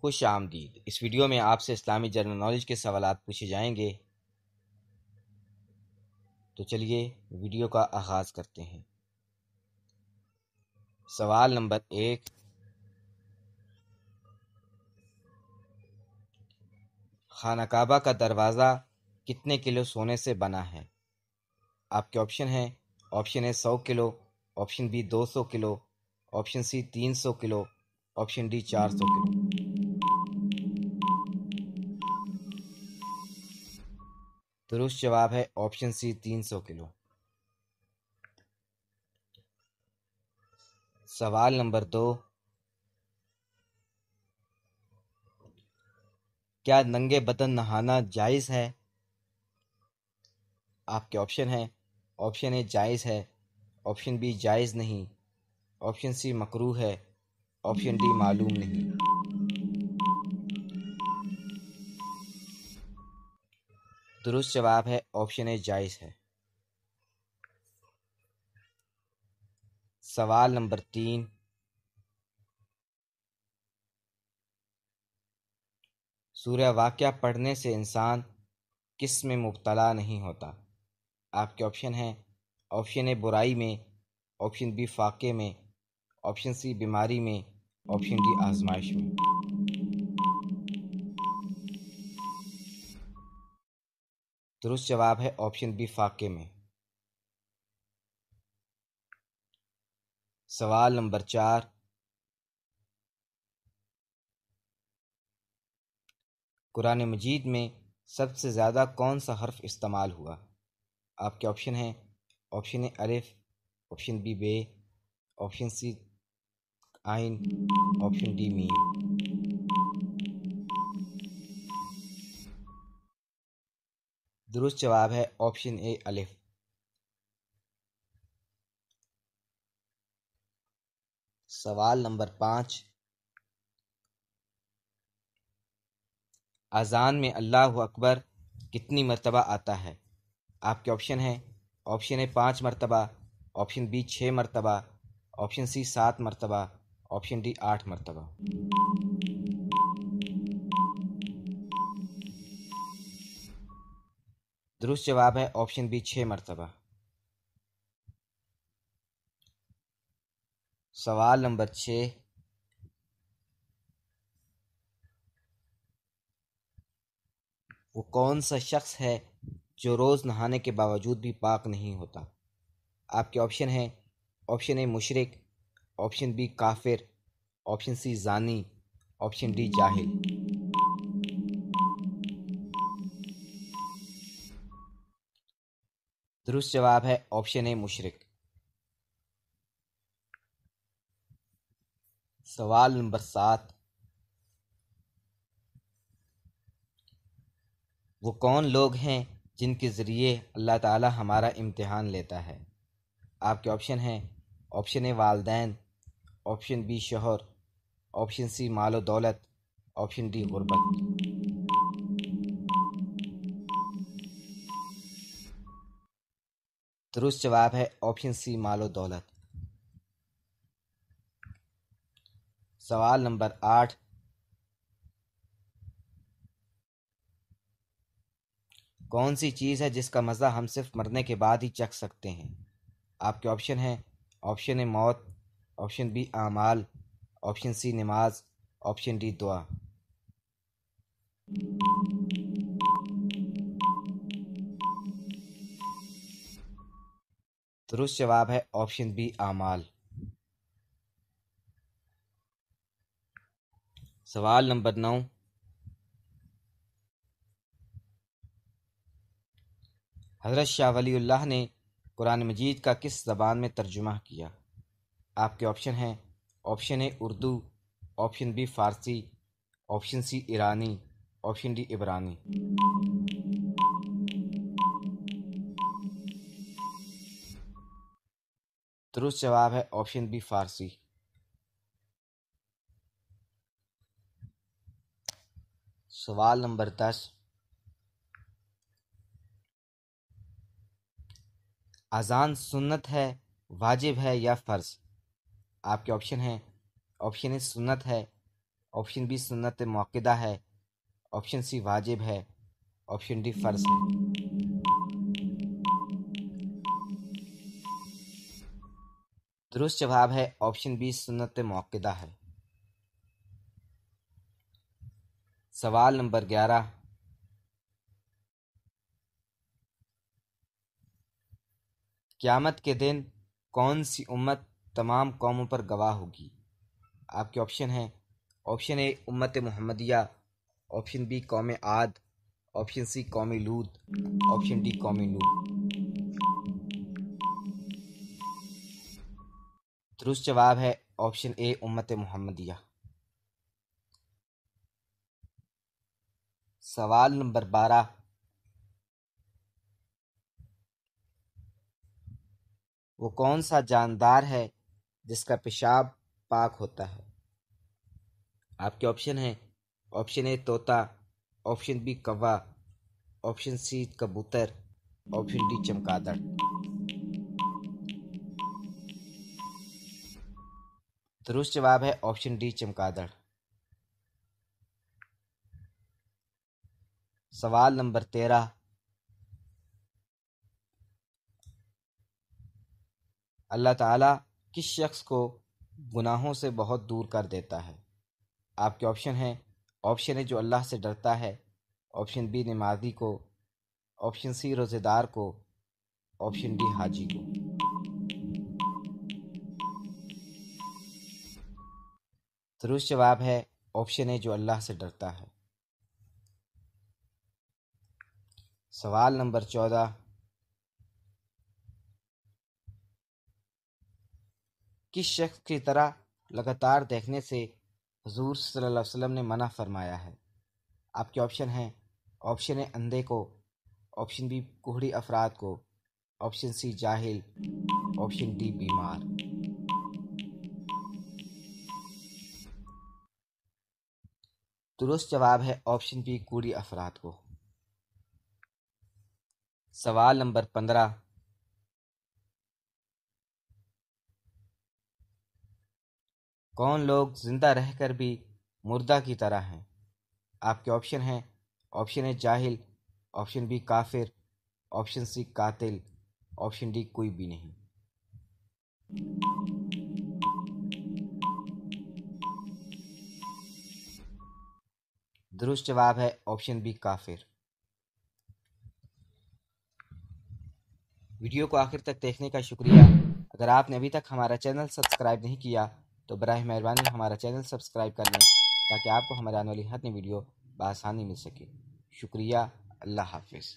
खुश आमदीद इस वीडियो में आपसे इस्लामी जनरल नॉलेज के सवाल पूछे जाएंगे तो चलिए वीडियो का आगाज़ करते हैं सवाल नंबर एक खाना काबा का दरवाज़ा कितने किलो सोने से बना है आपके ऑप्शन हैं ऑप्शन ए सौ किलो ऑप्शन बी दो सौ किलो ऑप्शन सी तीन सौ किलो ऑप्शन डी चार सौ किलो दुरुस्त जवाब है ऑप्शन सी तीन सौ किलो सवाल नंबर दो क्या नंगे बदन नहाना जायज़ है आपके ऑप्शन है ऑप्शन ए जायज़ है ऑप्शन बी जायज़ नहीं ऑप्शन सी मकरू है ऑप्शन डी मालूम नहीं दुरुस्त जवाब है ऑप्शन ए जायज़ है सवाल नंबर तीन सूर्य वाक्य पढ़ने से इंसान किस में मुबतला नहीं होता आपके ऑप्शन हैं ऑप्शन ए बुराई में ऑप्शन बी फाके में ऑप्शन सी बीमारी में ऑप्शन डी आजमाइश में दुरुस्त जवाब है ऑप्शन बी फाके में सवाल नंबर चार कुरान मजीद में सबसे ज़्यादा कौन सा हर्फ इस्तेमाल हुआ आपके ऑप्शन हैं ऑप्शन ए अरिफ ऑप्शन बी बे ऑप्शन सी आइन ऑप्शन डी मी दुरुस्त जवाब है ऑप्शन ए अलिफ सवाल नंबर पाँच अजान में अल्लाह अकबर कितनी मरतबा आता है आपके ऑप्शन है ऑप्शन ए पाँच मरतबा ऑप्शन बी छः मरतबा ऑप्शन सी सात मरतबा ऑप्शन डी आठ मरतबा दुरुस्त जवाब है ऑप्शन बी छः मरतबा सवाल नंबर छः वो कौन सा शख्स है जो रोज़ नहाने के बावजूद भी पाक नहीं होता आपके ऑप्शन हैं ऑप्शन ए मुशरक ऑप्शन बी काफिर ऑप्शन सी जानी ऑप्शन डी जाहिल दुरुस्त जवाब है ऑप्शन ए मुशरक सवाल नंबर सात वो कौन लोग हैं जिनके ज़रिए अल्लाह ताला हमारा इम्तिहान लेता है आपके ऑप्शन हैं ऑप्शन ए वालदेन ऑप्शन बी शोहर ऑप्शन सी मालो दौलत ऑप्शन डी गुरबत दुरुस्त जवाब है ऑप्शन सी मालो दौलत सवाल नंबर आठ कौन सी चीज़ है जिसका मज़ा हम सिर्फ मरने के बाद ही चख सकते हैं आपके ऑप्शन हैं ऑप्शन ए मौत ऑप्शन बी आमाल ऑप्शन सी नमाज ऑप्शन डी दुआ दुरुस्त जवाब है ऑप्शन बी आमाल सवाल नंबर नौ हजरत शाह वलील्ला ने कुरान मजीद का किस जबान में तर्जुमा किया आपके ऑप्शन हैं option A Urdu option B Farsi option C Irani option D Ibrani दुरुस्त जवाब है ऑप्शन बी फारसी सवाल नंबर दस अजान सुन्नत है वाजिब है या फ़र्ज आपके ऑप्शन हैं ऑप्शन ए सुन्नत है ऑप्शन बी सुन्नत मौकदा है ऑप्शन सी वाजिब है ऑप्शन डी फ़र्ज है दुरुस्त जवाब है ऑप्शन बी सुन्नत मौकदा है सवाल नंबर ग्यारह क़्यामत के दिन कौन सी उम्मत तमाम कौमों पर गवाह होगी आपके ऑप्शन हैं ऑप्शन ए उम्मत मोहम्मदिया ऑप्शन बी कौम आद ऑप्शन सी कौम लूद ऑप्शन डी कौमी नूद दुरुस्त जवाब है ऑप्शन ए उम्मत मोहम्मदिया सवाल नंबर बारह वो कौन सा जानदार है जिसका पेशाब पाक होता है आपके ऑप्शन हैं ऑप्शन ए तोता ऑप्शन बी कौवा ऑप्शन सी कबूतर ऑप्शन डी चमकादड़ दुरुस्त जवाब है ऑप्शन डी चमकादड़ सवाल नंबर तेरह अल्लाह ताला किस शख्स को गुनाहों से बहुत दूर कर देता है आपके ऑप्शन हैं ऑप्शन है जो अल्लाह से डरता है ऑप्शन बी नमाजी को ऑप्शन सी रोज़ेदार को ऑप्शन डी हाजी को दुरुस्त तो जवाब है ऑप्शन ए जो अल्लाह से डरता है सवाल नंबर चौदह किस शख्स की तरह लगातार देखने से हजूर सल्लल्लाहु अलैहि वसल्लम ने मना फरमाया है आपके ऑप्शन हैं ऑप्शन ए अंधे को ऑप्शन बी कोहड़ी अफराद को ऑप्शन सी जाहिल ऑप्शन डी बीमार दुरुस्त जवाब है ऑप्शन बी कूड़ी अफराद को सवाल नंबर पंद्रह कौन लोग जिंदा रहकर भी मुर्दा की तरह हैं आपके ऑप्शन हैं ऑप्शन ए जाहिल ऑप्शन बी काफिर ऑप्शन सी कातिल ऑप्शन डी कोई भी नहीं दुरुस्त जवाब है ऑप्शन बी काफिर वीडियो को आखिर तक देखने का शुक्रिया अगर आपने अभी तक हमारा चैनल सब्सक्राइब नहीं किया तो बर मेहरबानी हमारा चैनल सब्सक्राइब कर लें ताकि आपको हमारे आने वाली हर नई वीडियो बसानी मिल सके शुक्रिया अल्लाह हाफिज़